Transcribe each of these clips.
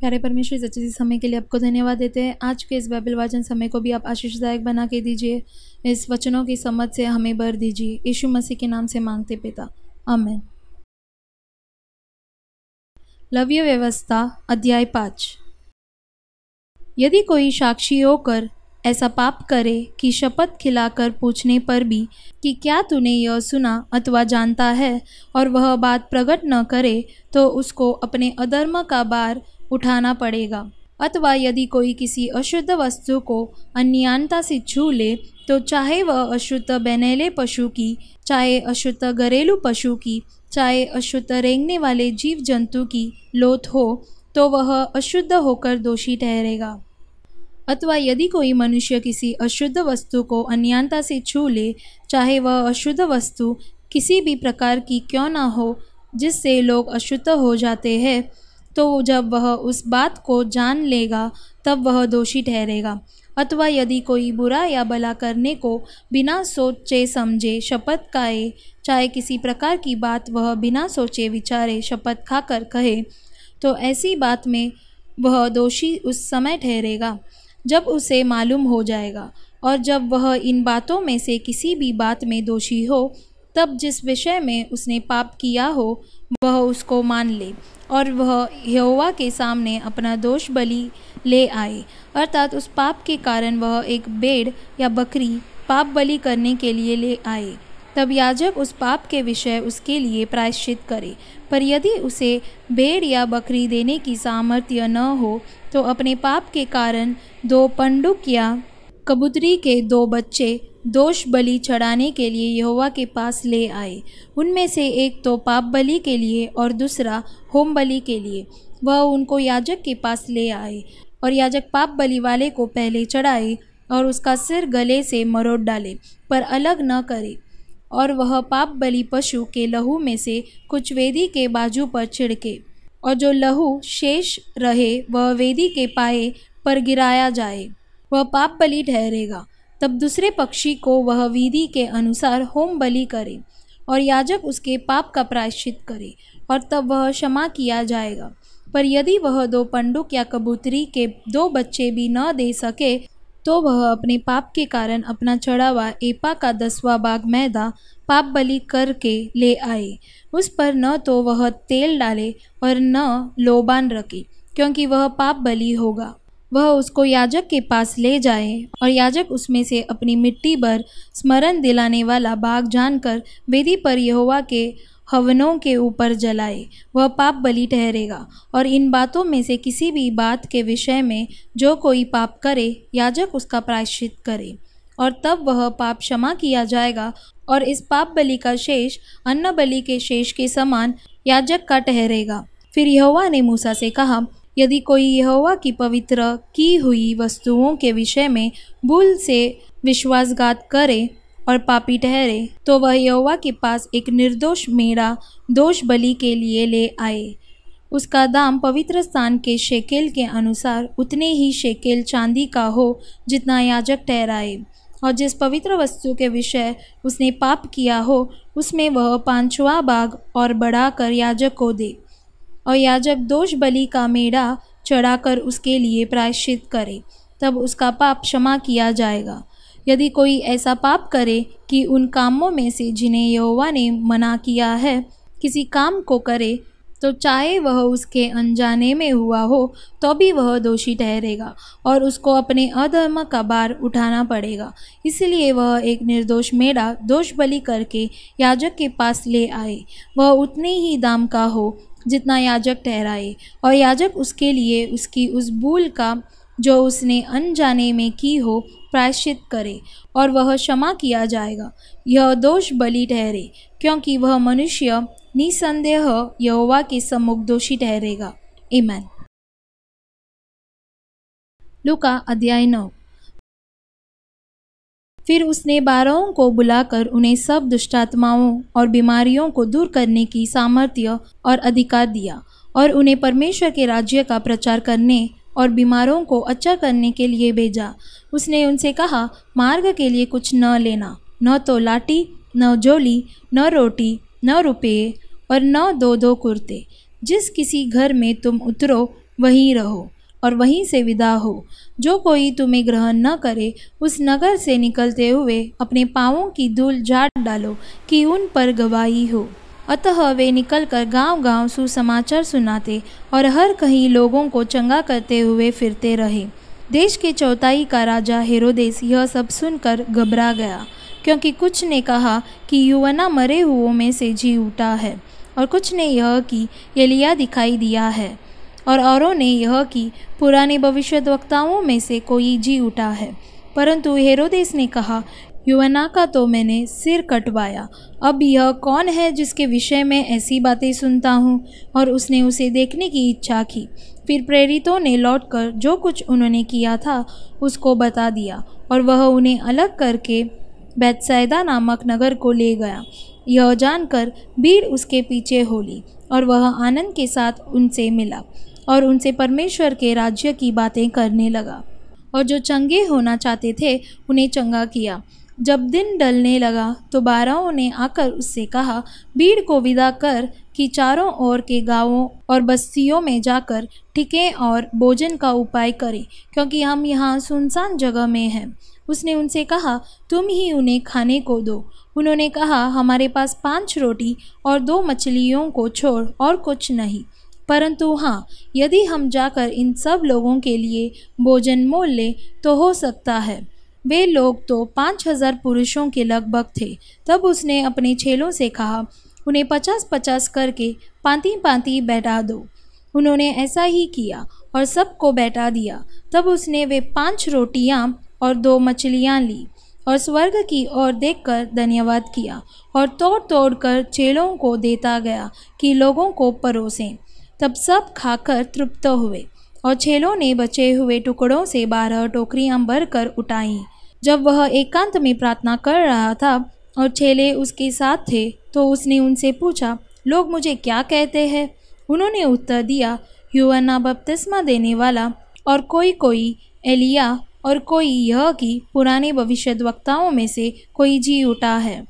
प्यारे परमेश्वर इस अच्छे समय के लिए आपको धन्यवाद देते हैं आज के इस बाइबल वाचन समय को भी आप आशीषदायक बना के दीजिए इस वचनों की समझ से हमें भर दीजिए यीशु मसीह के नाम से मांगते पिता आमेन लव्य व्यवस्था अध्याय पाँच यदि कोई साक्षी होकर ऐसा पाप करे कि शपथ खिलाकर पूछने पर भी कि क्या तूने यह सुना अथवा जानता है और वह बात प्रकट न करे तो उसको अपने अधर्म का बार उठाना पड़ेगा अथवा यदि कोई किसी अशुद्ध वस्तु को अन्यानता से छू ले तो चाहे वह अशुद्ध बनेले पशु की चाहे अशुद्ध घरेलू पशु की चाहे अशुद्ध रेंगने वाले जीव जंतु की लोथ हो तो वह अशुद्ध होकर दोषी ठहरेगा अथवा यदि कोई मनुष्य किसी अशुद्ध वस्तु को अन्यानता से छू ले चाहे वह अशुद्ध वस्तु किसी भी प्रकार की क्यों ना हो जिससे लोग अशुद्ध हो जाते हैं तो जब वह उस बात को जान लेगा तब वह दोषी ठहरेगा अथवा यदि कोई बुरा या भला करने को बिना सोचे समझे शपथ खाए चाहे किसी प्रकार की बात वह बिना सोचे विचारे शपथ खाकर कहे तो ऐसी बात में वह दोषी उस समय ठहरेगा जब उसे मालूम हो जाएगा और जब वह इन बातों में से किसी भी बात में दोषी हो तब जिस विषय में उसने पाप किया हो वह उसको मान ले और वह यहोवा के सामने अपना दोष बलि ले आए अर्थात उस पाप के कारण वह एक बेड़ या बकरी पाप बलि करने के लिए ले आए तब याजक उस पाप के विषय उसके लिए प्रायश्चित करे पर यदि उसे भेड़ या बकरी देने की सामर्थ्य न हो तो अपने पाप के कारण दो पंडुक या कबूतरी के दो बच्चे दोष बलि चढ़ाने के लिए यहोवा के पास ले आए उनमें से एक तो पाप बलि के लिए और दूसरा होम बलि के लिए वह उनको याजक के पास ले आए और याजक पाप बलि वाले को पहले चढ़ाए और उसका सिर गले से मरोड़ डाले पर अलग न करे और वह पाप बलि पशु के लहू में से कुछ वेदी के बाजू पर छिड़के और जो लहू शेष रहे वह वेदी के पाए पर गिराया जाए वह पाप बलि ठहरेगा तब दूसरे पक्षी को वह विधि के अनुसार होम बलि करे और याजक उसके पाप का प्रायश्चित करे और तब वह क्षमा किया जाएगा पर यदि वह दो पंडुक या कबूतरी के दो बच्चे भी न दे सके तो वह अपने पाप के कारण अपना चढ़ावा एपा का दसवां बाग मैदा पाप बलि करके ले आए उस पर न तो वह तेल डाले और न लोबान रखे क्योंकि वह पाप बलि होगा वह उसको याजक के पास ले जाए और याजक उसमें से अपनी मिट्टी पर स्मरण दिलाने वाला बाग जानकर वेदी पर यहोवा के हवनों के ऊपर जलाए वह पाप बलि ठहरेगा और इन बातों में से किसी भी बात के विषय में जो कोई पाप करे याजक उसका प्रायश्चित करे और तब वह पाप क्षमा किया जाएगा और इस पाप बलि का शेष अन्न बलि के शेष के समान याजक का ठहरेगा फिर यहोवा ने मूसा से कहा यदि कोई यहोवा की पवित्र की हुई वस्तुओं के विषय में भूल से विश्वासघात करे और पापी ठहरे तो वह यहोवा के पास एक निर्दोष मेड़ा दोष बलि के लिए ले आए उसका दाम पवित्र स्थान के शेकेल के अनुसार उतने ही शेकेल चांदी का हो जितना याजक ठहराए और जिस पवित्र वस्तु के विषय उसने पाप किया हो उसमें वह पांचवा भाग और बढ़ाकर याजक को दे और याजक दोष बलि का मेड़ा चढ़ाकर उसके लिए प्रायश्चित करे तब उसका पाप क्षमा किया जाएगा यदि कोई ऐसा पाप करे कि उन कामों में से जिन्हें यहोवा ने मना किया है किसी काम को करे तो चाहे वह उसके अनजाने में हुआ हो तो भी वह दोषी ठहरेगा और उसको अपने अधर्म का बार उठाना पड़ेगा इसलिए वह एक निर्दोष मेड़ा दोष बलि करके याजक के पास ले आए वह उतने ही दाम का हो जितना याजक ठहराए और याजक उसके लिए उसकी उस भूल का जो उसने अनजाने में की हो प्रायश्चित करे और वह क्षमा किया जाएगा यह दोष बलि ठहरे क्योंकि वह मनुष्य निसंदेह यहोवा के सम्मुख दोषी ठहरेगा ईमान लुका अध्याय नौ फिर उसने बारहों को बुलाकर उन्हें सब दुष्टात्माओं और बीमारियों को दूर करने की सामर्थ्य और अधिकार दिया और उन्हें परमेश्वर के राज्य का प्रचार करने और बीमारों को अच्छा करने के लिए भेजा उसने उनसे कहा मार्ग के लिए कुछ न लेना न तो लाठी न जोली न रोटी न रुपये और न दो दो कुर्ते जिस किसी घर में तुम उतरो वहीं रहो और वहीं से विदा हो जो कोई तुम्हें ग्रहण न करे उस नगर से निकलते हुए अपने पाँवों की धूल झाड़ डालो कि उन पर गवाही हो अतः वे निकलकर गांव-गांव सुसमाचार सुनाते और हर कहीं लोगों को चंगा करते हुए फिरते रहे देश के चौथाई का राजा हेरोदेस यह सब सुनकर घबरा गया क्योंकि कुछ ने कहा कि युवना मरे हुओं में से जी उठा है और कुछ ने यह कि यलिया दिखाई दिया है और औरों ने यह कि पुराने भविष्य वक्ताओं में से कोई जी उठा है परंतु हेरोदेस ने कहा युवना का तो मैंने सिर कटवाया अब यह कौन है जिसके विषय में ऐसी बातें सुनता हूँ और उसने उसे देखने की इच्छा की फिर प्रेरितों ने लौटकर जो कुछ उन्होंने किया था उसको बता दिया और वह उन्हें अलग करके बैतसायदा नामक नगर को ले गया यह जानकर भीड़ उसके पीछे होली और वह आनंद के साथ उनसे मिला और उनसे परमेश्वर के राज्य की बातें करने लगा और जो चंगे होना चाहते थे उन्हें चंगा किया जब दिन डलने लगा तो बारहों ने आकर उससे कहा भीड़ को विदा कर कि चारों ओर के गांवों और बस्तियों में जाकर टिकें और भोजन का उपाय करें क्योंकि हम यहाँ सुनसान जगह में हैं उसने उनसे कहा तुम ही उन्हें खाने को दो उन्होंने कहा हमारे पास पांच रोटी और दो मछलियों को छोड़ और कुछ नहीं परंतु हाँ यदि हम जाकर इन सब लोगों के लिए भोजन मोल लें तो हो सकता है वे लोग तो पाँच हजार पुरुषों के लगभग थे तब उसने अपने छेलों से कहा उन्हें पचास पचास करके पांति पांति बैठा दो उन्होंने ऐसा ही किया और सबको बैठा दिया तब उसने वे पांच रोटियां और दो मछलियां ली और स्वर्ग की ओर देखकर धन्यवाद किया और तोड़ तोड़ कर चेलों को देता गया कि लोगों को परोसें तब सब खाकर तृप्त हुए और छेलों ने बचे हुए टुकड़ों से बारह टोकरियां भरकर उठाई जब वह एकांत में प्रार्थना कर रहा था और छेले उसके साथ थे तो उसने उनसे पूछा लोग मुझे क्या कहते हैं उन्होंने उत्तर दिया युवाना बपतिस्मा देने वाला और कोई कोई एलिया और कोई यह कि पुराने भविष्य वक्ताओं में से कोई जी उठा है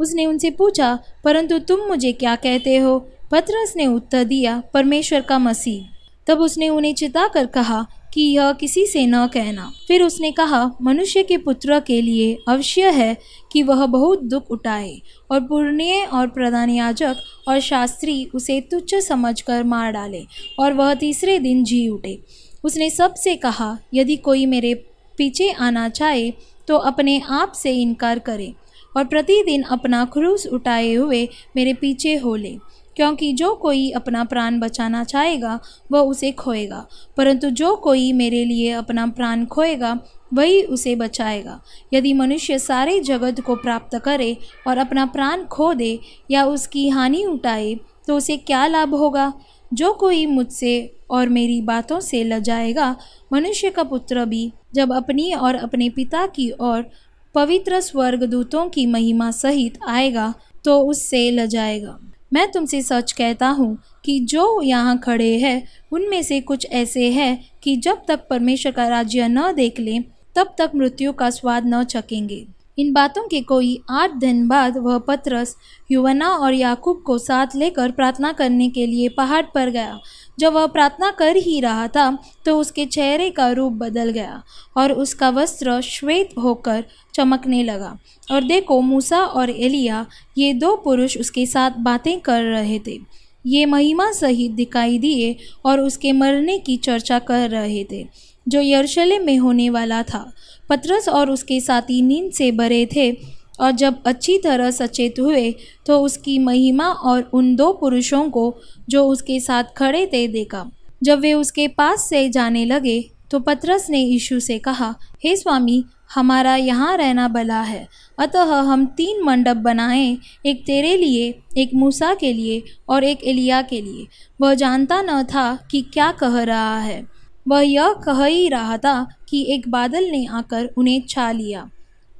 उसने उनसे पूछा परंतु तुम मुझे क्या कहते हो पतरस ने उत्तर दिया परमेश्वर का मसीह तब उसने उन्हें चिता कर कहा कि यह किसी से न कहना फिर उसने कहा मनुष्य के पुत्र के लिए अवश्य है कि वह बहुत दुख उठाए और पुण्य और प्रधान याजक और शास्त्री उसे तुच्छ समझकर मार डाले और वह तीसरे दिन जी उठे उसने सबसे कहा यदि कोई मेरे पीछे आना चाहे तो अपने आप से इनकार करे और प्रतिदिन अपना क्रूस उठाए हुए मेरे पीछे हो ले क्योंकि जो कोई अपना प्राण बचाना चाहेगा वह उसे खोएगा परंतु जो कोई मेरे लिए अपना प्राण खोएगा वही उसे बचाएगा यदि मनुष्य सारे जगत को प्राप्त करे और अपना प्राण खो दे या उसकी हानि उठाए तो उसे क्या लाभ होगा जो कोई मुझसे और मेरी बातों से लजाएगा मनुष्य का पुत्र भी जब अपनी और अपने पिता की और पवित्र स्वर्गदूतों की महिमा सहित आएगा तो उससे लजाएगा मैं तुमसे सच कहता हूँ कि जो यहाँ खड़े हैं उनमें से कुछ ऐसे हैं कि जब तक परमेश्वर का राज्य न देख लें तब तक मृत्यु का स्वाद न चखेंगे इन बातों के कोई आठ दिन बाद वह पत्रस युवना और याकूब को साथ लेकर प्रार्थना करने के लिए पहाड़ पर गया जब वह प्रार्थना कर ही रहा था तो उसके चेहरे का रूप बदल गया और उसका वस्त्र श्वेत होकर चमकने लगा और देखो मूसा और एलिया ये दो पुरुष उसके साथ बातें कर रहे थे ये महिमा सहित दिखाई दिए और उसके मरने की चर्चा कर रहे थे जो यरशले में होने वाला था पतरस और उसके साथी नींद से भरे थे और जब अच्छी तरह सचेत हुए तो उसकी महिमा और उन दो पुरुषों को जो उसके साथ खड़े थे देखा जब वे उसके पास से जाने लगे तो पत्रस ने यीशु से कहा हे hey स्वामी हमारा यहाँ रहना भला है अतः हम तीन मंडप बनाएं एक तेरे लिए एक मूसा के लिए और एक एलिया के लिए वह जानता न था कि क्या कह रहा है वह यह कह ही रहा था कि एक बादल ने आकर उन्हें छा लिया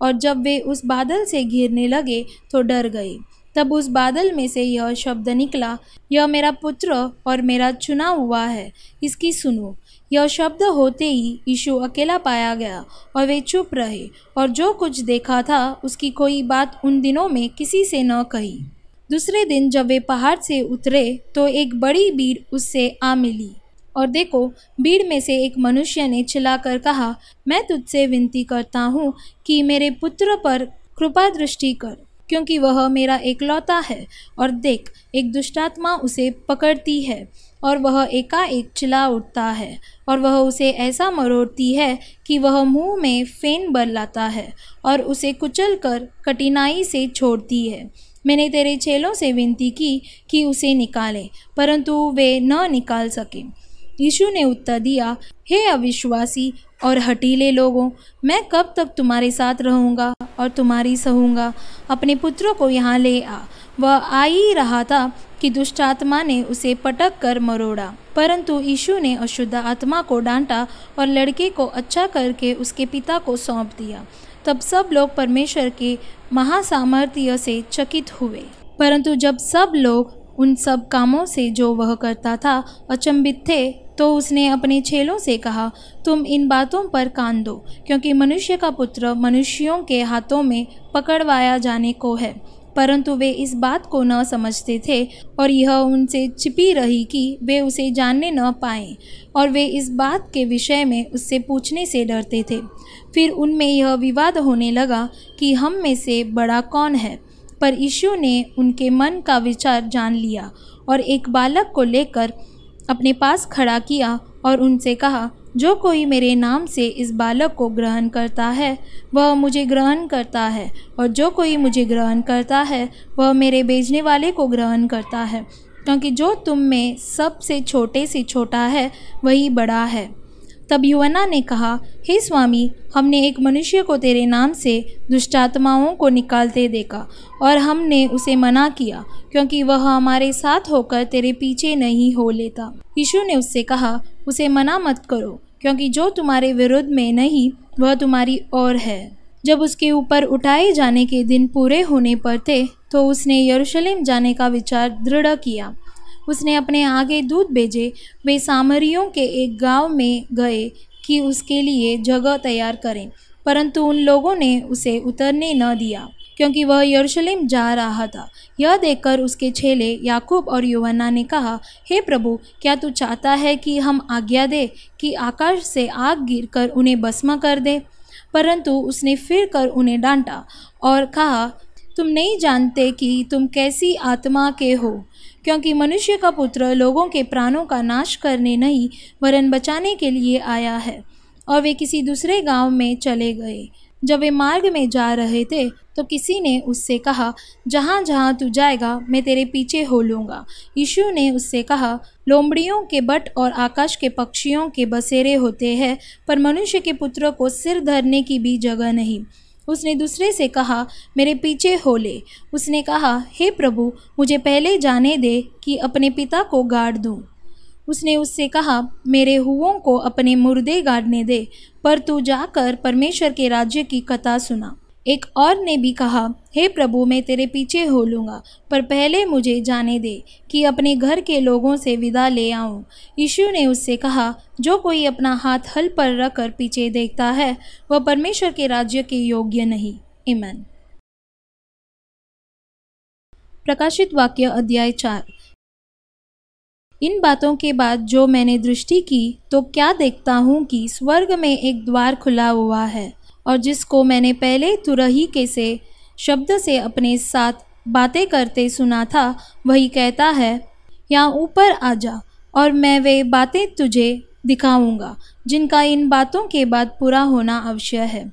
और जब वे उस बादल से घिरने लगे तो डर गए तब उस बादल में से यह शब्द निकला यह मेरा पुत्र और मेरा चुना हुआ है इसकी सुनो यह शब्द होते ही यीशु अकेला पाया गया और वे चुप रहे और जो कुछ देखा था उसकी कोई बात उन दिनों में किसी से न कही दूसरे दिन जब वे पहाड़ से उतरे तो एक बड़ी भीड़ उससे आ मिली और देखो भीड़ में से एक मनुष्य ने चिल्लाकर कहा मैं तुझसे विनती करता हूँ कि मेरे पुत्र पर कृपा दृष्टि कर क्योंकि वह मेरा एकलौता है और देख एक दुष्टात्मा उसे पकड़ती है और वह एकाएक चिल्ला उठता है और वह उसे ऐसा मरोड़ती है कि वह मुंह में फेन भर लाता है और उसे कुचल कर कठिनाई से छोड़ती है मैंने तेरे चेलों से विनती की कि उसे निकालें परंतु वे न निकाल सकें यीशु ने उत्तर दिया हे अविश्वासी और हटीले लोगों मैं कब तक तुम्हारे साथ रहूँगा और तुम्हारी सहूँगा अपने पुत्रों को यहाँ ले आ वह आ ही रहा था कि दुष्ट आत्मा ने उसे पटक कर मरोड़ा परंतु यीशु ने अशुद्ध आत्मा को डांटा और लड़के को अच्छा करके उसके पिता को सौंप दिया तब सब लोग परमेश्वर के महासामर्थ्य से चकित हुए परंतु जब सब लोग उन सब कामों से जो वह करता था अचंबित थे तो उसने अपने छेलों से कहा तुम इन बातों पर कान दो क्योंकि मनुष्य का पुत्र मनुष्यों के हाथों में पकड़वाया जाने को है परंतु वे इस बात को न समझते थे और यह उनसे छिपी रही कि वे उसे जानने न पाए और वे इस बात के विषय में उससे पूछने से डरते थे फिर उनमें यह विवाद होने लगा कि हम में से बड़ा कौन है पर यीशु ने उनके मन का विचार जान लिया और एक बालक को लेकर अपने पास खड़ा किया और उनसे कहा जो कोई मेरे नाम से इस बालक को ग्रहण करता है वह मुझे ग्रहण करता है और जो कोई मुझे ग्रहण करता है वह मेरे भेजने वाले को ग्रहण करता है क्योंकि जो तुम में सबसे छोटे से छोटा है वही बड़ा है तब युवना ने कहा हे स्वामी हमने एक मनुष्य को तेरे नाम से दुष्टात्माओं को निकालते देखा और हमने उसे मना किया क्योंकि वह हमारे साथ होकर तेरे पीछे नहीं हो लेता यीशु ने उससे कहा उसे मना मत करो क्योंकि जो तुम्हारे विरुद्ध में नहीं वह तुम्हारी ओर है जब उसके ऊपर उठाए जाने के दिन पूरे होने पर थे तो उसने यरूशलेम जाने का विचार दृढ़ किया उसने अपने आगे दूध भेजे वे सामरियों के एक गांव में गए कि उसके लिए जगह तैयार करें परंतु उन लोगों ने उसे उतरने न दिया क्योंकि वह यरूशलेम जा रहा था यह देखकर उसके छेले याकूब और युवना ने कहा हे hey प्रभु क्या तू चाहता है कि हम आज्ञा दे कि आकाश से आग गिरकर उन्हें भस्म कर दे परंतु उसने फिर कर उन्हें डांटा और कहा तुम नहीं जानते कि तुम कैसी आत्मा के हो क्योंकि मनुष्य का पुत्र लोगों के प्राणों का नाश करने नहीं वरन बचाने के लिए आया है और वे किसी दूसरे गांव में चले गए जब वे मार्ग में जा रहे थे तो किसी ने उससे कहा जहाँ जहाँ तू जाएगा मैं तेरे पीछे हो लूँगा यीशु ने उससे कहा लोमड़ियों के बट और आकाश के पक्षियों के बसेरे होते हैं पर मनुष्य के पुत्र को सिर धरने की भी जगह नहीं उसने दूसरे से कहा मेरे पीछे हो ले उसने कहा हे प्रभु मुझे पहले जाने दे कि अपने पिता को गाड़ दूँ उसने उससे कहा मेरे हुओं को अपने मुर्दे गाड़ने दे पर तू जाकर परमेश्वर के राज्य की कथा सुना एक और ने भी कहा हे प्रभु मैं तेरे पीछे हो लूँगा पर पहले मुझे जाने दे कि अपने घर के लोगों से विदा ले आऊँ यीशु ने उससे कहा जो कोई अपना हाथ हल पर रख कर पीछे देखता है वह परमेश्वर के राज्य के योग्य नहीं इमन प्रकाशित वाक्य अध्याय चार इन बातों के बाद जो मैंने दृष्टि की तो क्या देखता हूँ कि स्वर्ग में एक द्वार खुला हुआ है और जिसको मैंने पहले तुरही के से शब्द से अपने साथ बातें करते सुना था वही कहता है यहाँ ऊपर आ जा और मैं वे बातें तुझे दिखाऊंगा जिनका इन बातों के बाद पूरा होना अवश्य है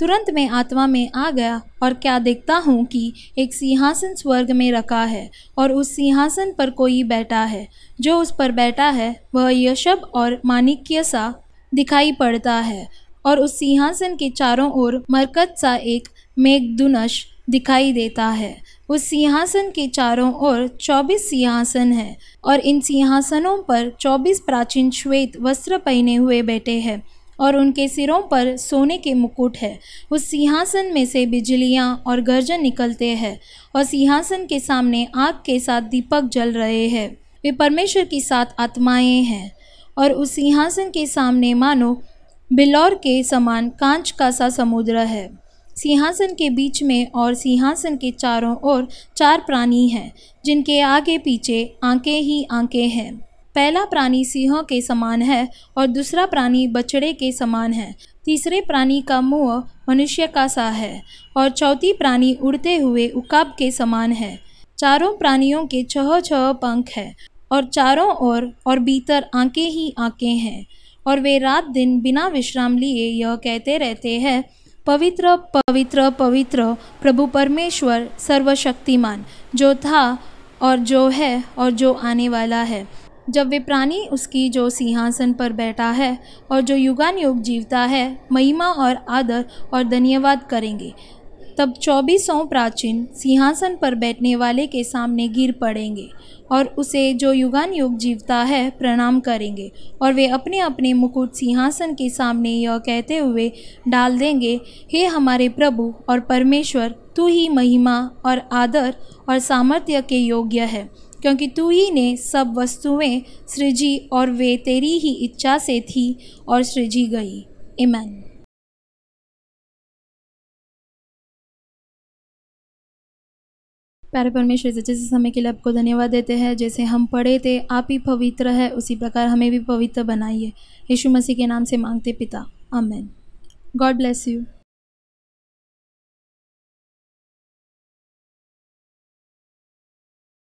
तुरंत मैं आत्मा में आ गया और क्या देखता हूँ कि एक सिंहासन स्वर्ग में रखा है और उस सिंहासन पर कोई बैठा है जो उस पर बैठा है वह यशब और माणिक्य सा दिखाई पड़ता है और उस सिंहासन के चारों ओर मरकत सा एक मेघदुनश दिखाई देता है उस सिंहासन के चारों ओर चौबीस सिंहासन हैं और इन सिंहासनों पर चौबीस प्राचीन श्वेत वस्त्र पहने हुए बैठे हैं और उनके सिरों पर सोने के मुकुट है उस सिंहासन में से बिजलियाँ और गर्जन निकलते हैं और सिंहासन के सामने आग के साथ दीपक जल रहे हैं वे परमेश्वर की सात आत्माएं हैं और उस सिंहासन के सामने मानो बिलौर के समान कांच का सा समुद्र है सिंहासन के बीच में और सिंहासन के चारों ओर चार प्राणी हैं जिनके आगे पीछे आंखें ही आंखें हैं पहला प्राणी सिंहों के समान है और दूसरा प्राणी बछड़े के समान है तीसरे प्राणी का मुंह मनुष्य का सा है और चौथी प्राणी उड़ते हुए उकाब के समान है चारों प्राणियों के छह छह पंख है और चारों ओर और, और भीतर आंखें ही आंखें हैं और वे रात दिन बिना विश्राम लिए यह कहते रहते हैं पवित्र पवित्र पवित्र प्रभु परमेश्वर सर्वशक्तिमान जो था और जो है और जो आने वाला है जब वे प्राणी उसकी जो सिंहासन पर बैठा है और जो युगान युग जीवता है महिमा और आदर और धन्यवाद करेंगे तब चौबीसों प्राचीन सिंहासन पर बैठने वाले के सामने गिर पड़ेंगे और उसे जो युगान युग जीवता है प्रणाम करेंगे और वे अपने अपने मुकुट सिंहासन के सामने यह कहते हुए डाल देंगे हे हमारे प्रभु और परमेश्वर तू ही महिमा और आदर और सामर्थ्य के योग्य है क्योंकि तू ही ने सब वस्तुएं सृजी और वे तेरी ही इच्छा से थी और सृजी गई इमैन प्यारे परमेश्वर से जैसे समय के लिए आपको धन्यवाद देते हैं जैसे हम पढ़े थे आप ही पवित्र है उसी प्रकार हमें भी पवित्र बनाइए यीशु मसीह के नाम से मांगते पिता अमेन गॉड ब्लेस यू